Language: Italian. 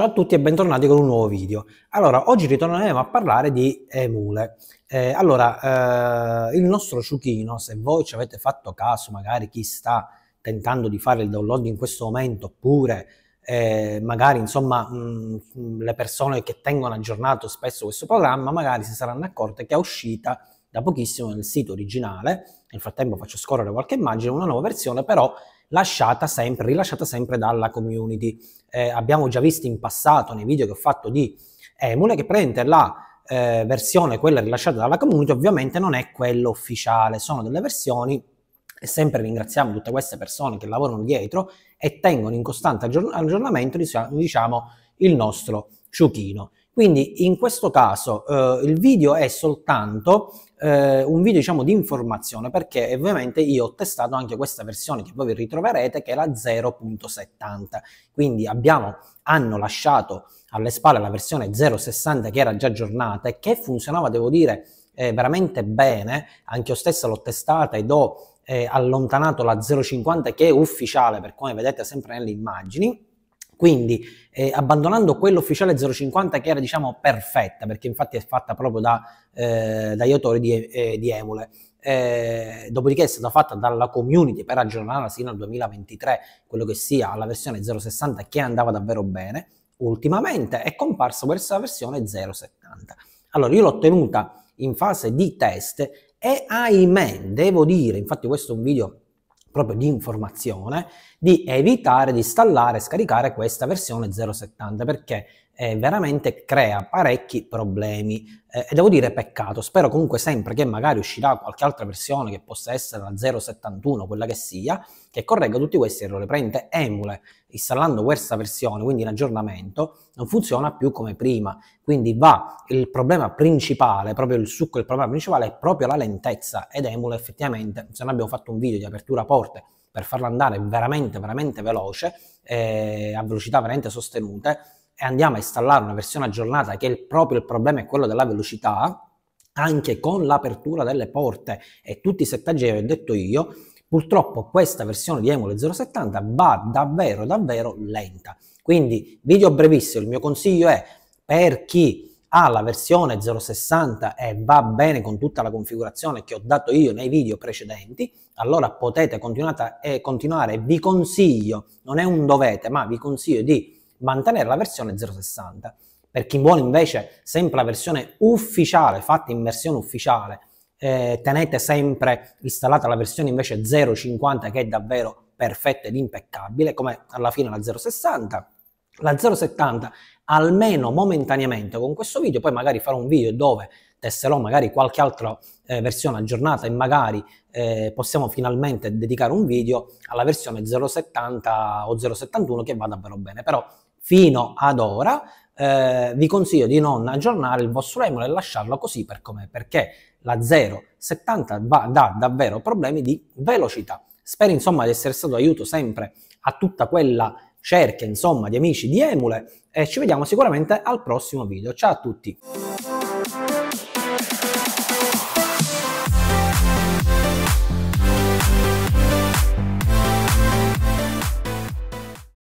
Ciao a tutti e bentornati con un nuovo video. Allora, oggi ritorneremo a parlare di emule. Eh, allora, eh, il nostro ciuchino, se voi ci avete fatto caso, magari chi sta tentando di fare il download in questo momento, oppure eh, magari insomma mh, le persone che tengono aggiornato spesso questo programma, magari si saranno accorte che è uscita da pochissimo nel sito originale, nel frattempo faccio scorrere qualche immagine, una nuova versione, però lasciata sempre, rilasciata sempre dalla community. Eh, abbiamo già visto in passato nei video che ho fatto di Emule che prende la eh, versione, quella rilasciata dalla community, ovviamente non è quella ufficiale, sono delle versioni e sempre ringraziamo tutte queste persone che lavorano dietro e tengono in costante aggiorn- aggiornamento diciamo, diciamo il nostro ciuchino. Quindi in questo caso eh, il video è soltanto eh, un video diciamo di informazione perché ovviamente io ho testato anche questa versione che voi vi ritroverete che è la 0.70 quindi abbiamo, hanno lasciato alle spalle la versione 0.60 che era già aggiornata e che funzionava devo dire eh, veramente bene anche io stessa l'ho testata ed ho eh, allontanato la 0.50 che è ufficiale per come vedete sempre nelle immagini quindi eh, abbandonando quell'ufficiale 050 che era diciamo perfetta, perché infatti è fatta proprio da, eh, dagli autori di, eh, di Emule, eh, dopodiché è stata fatta dalla community per aggiornarla sino al 2023, quello che sia, alla versione 060 che andava davvero bene, ultimamente è comparsa questa versione 070. Allora io l'ho tenuta in fase di test e ahimè, devo dire, infatti questo è un video proprio di informazione, di evitare di installare e scaricare questa versione 0.70 perché eh, veramente crea parecchi problemi. Eh, e devo dire peccato, spero comunque sempre che magari uscirà qualche altra versione che possa essere la 0.71, quella che sia, che corregga tutti questi errori. Prende emule, installando questa versione, quindi in aggiornamento, non funziona più come prima. Quindi va il problema principale, proprio il succo, il problema principale è proprio la lentezza ed emule effettivamente, se non abbiamo fatto un video di apertura porte per farla andare veramente, veramente veloce, eh, a velocità veramente sostenute, e andiamo a installare una versione aggiornata che è proprio il problema è quello della velocità, anche con l'apertura delle porte e tutti i settaggi che ho detto io, purtroppo questa versione di Emule 070 va davvero davvero lenta. Quindi video brevissimo, il mio consiglio è per chi ha la versione 060 e va bene con tutta la configurazione che ho dato io nei video precedenti, allora potete continuare e eh, continuare. vi consiglio, non è un dovete, ma vi consiglio di mantenere la versione 0.60. Per chi vuole invece sempre la versione ufficiale, fatta in versione ufficiale, eh, tenete sempre installata la versione invece 0.50 che è davvero perfetta ed impeccabile, come alla fine la 0.60. La 0.70 almeno momentaneamente con questo video, poi magari farò un video dove testerò magari qualche altra eh, versione aggiornata e magari eh, possiamo finalmente dedicare un video alla versione 0.70 o 0.71 che va davvero bene, però fino ad ora, eh, vi consiglio di non aggiornare il vostro emule e lasciarlo così per com'è, perché la 0.70 va, dà davvero problemi di velocità. Spero insomma di essere stato aiuto sempre a tutta quella cerchia insomma di amici di emule e ci vediamo sicuramente al prossimo video. Ciao a tutti!